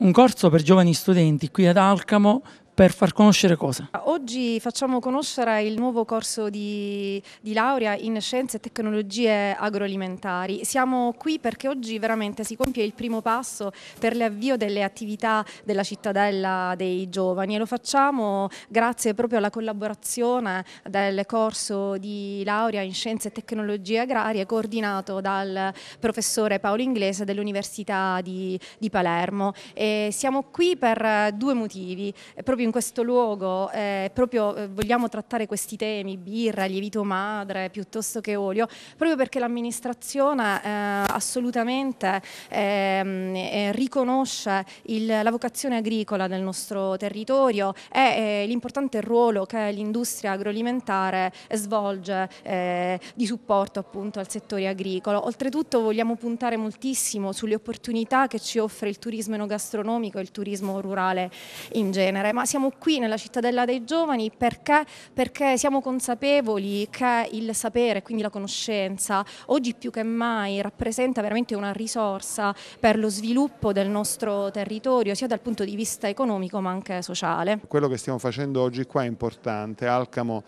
un corso per giovani studenti qui ad Alcamo per far conoscere cosa? Oggi facciamo conoscere il nuovo corso di, di laurea in scienze e tecnologie agroalimentari. Siamo qui perché oggi veramente si compie il primo passo per l'avvio delle attività della cittadella dei giovani e lo facciamo grazie proprio alla collaborazione del corso di laurea in scienze e tecnologie agrarie coordinato dal professore Paolo Inglese dell'Università di, di Palermo. E siamo qui per due motivi, proprio in in questo luogo eh, proprio eh, vogliamo trattare questi temi, birra, lievito madre piuttosto che olio, proprio perché l'amministrazione eh, assolutamente ehm, eh, riconosce il, la vocazione agricola del nostro territorio e eh, l'importante ruolo che l'industria agroalimentare svolge eh, di supporto appunto al settore agricolo. Oltretutto vogliamo puntare moltissimo sulle opportunità che ci offre il turismo enogastronomico e il turismo rurale in genere, ma siamo qui nella cittadella dei giovani perché, perché siamo consapevoli che il sapere, quindi la conoscenza, oggi più che mai rappresenta veramente una risorsa per lo sviluppo del nostro territorio, sia dal punto di vista economico ma anche sociale. Quello che stiamo facendo oggi qua è importante, Alcamo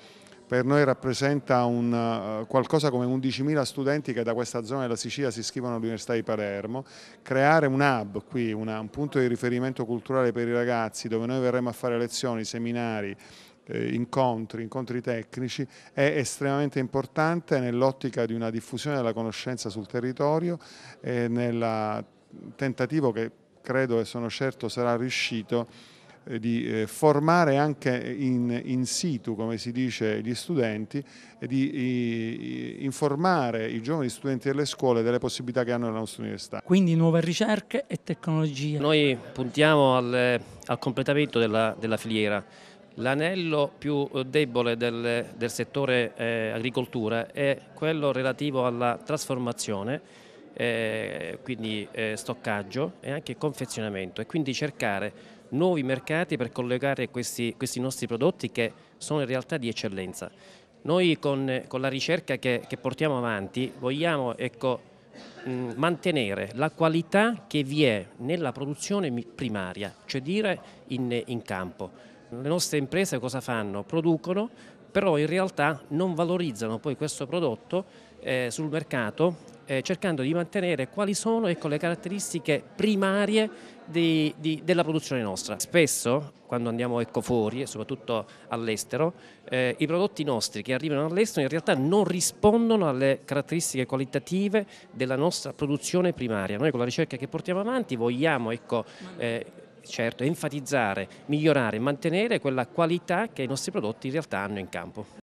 per noi rappresenta un, eh, qualcosa come 11.000 studenti che da questa zona della Sicilia si iscrivono all'Università di Palermo, creare un hub qui, una, un punto di riferimento culturale per i ragazzi dove noi verremo a fare lezioni, seminari, eh, incontri, incontri tecnici, è estremamente importante nell'ottica di una diffusione della conoscenza sul territorio e nel tentativo che credo e sono certo sarà riuscito eh, di eh, formare anche in, in, situ, come si dice, gli studenti e di i, informare i giovani studenti delle scuole delle possibilità che hanno nella nostra università. Quindi nuove ricerche e tecnologie. Noi puntiamo al, al completamento della, della filiera. L'anello più eh, debole del, del settore eh, agricoltura è quello relativo alla trasformazione eh, quindi eh, stoccaggio e anche confezionamento e quindi cercare nuovi mercati per collegare questi, questi nostri prodotti che sono in realtà di eccellenza. Noi con, con la ricerca che, che, portiamo avanti vogliamo ecco, mh, mm, mantenere la qualità che vi è nella produzione primaria, cioè dire in, in campo. Le nostre imprese cosa fanno? Producono però in realtà non valorizzano poi questo prodotto eh, sul mercato eh, cercando di mantenere quali sono ecco, le caratteristiche primarie di, di, della produzione nostra. Spesso quando andiamo ecco, fuori e soprattutto all'estero eh, i prodotti nostri che arrivano all'estero in realtà non rispondono alle caratteristiche qualitative della nostra produzione primaria. Noi con la ricerca che portiamo avanti vogliamo ecco, eh, certo, enfatizzare, migliorare, mantenere quella qualità che i nostri prodotti in realtà hanno in campo.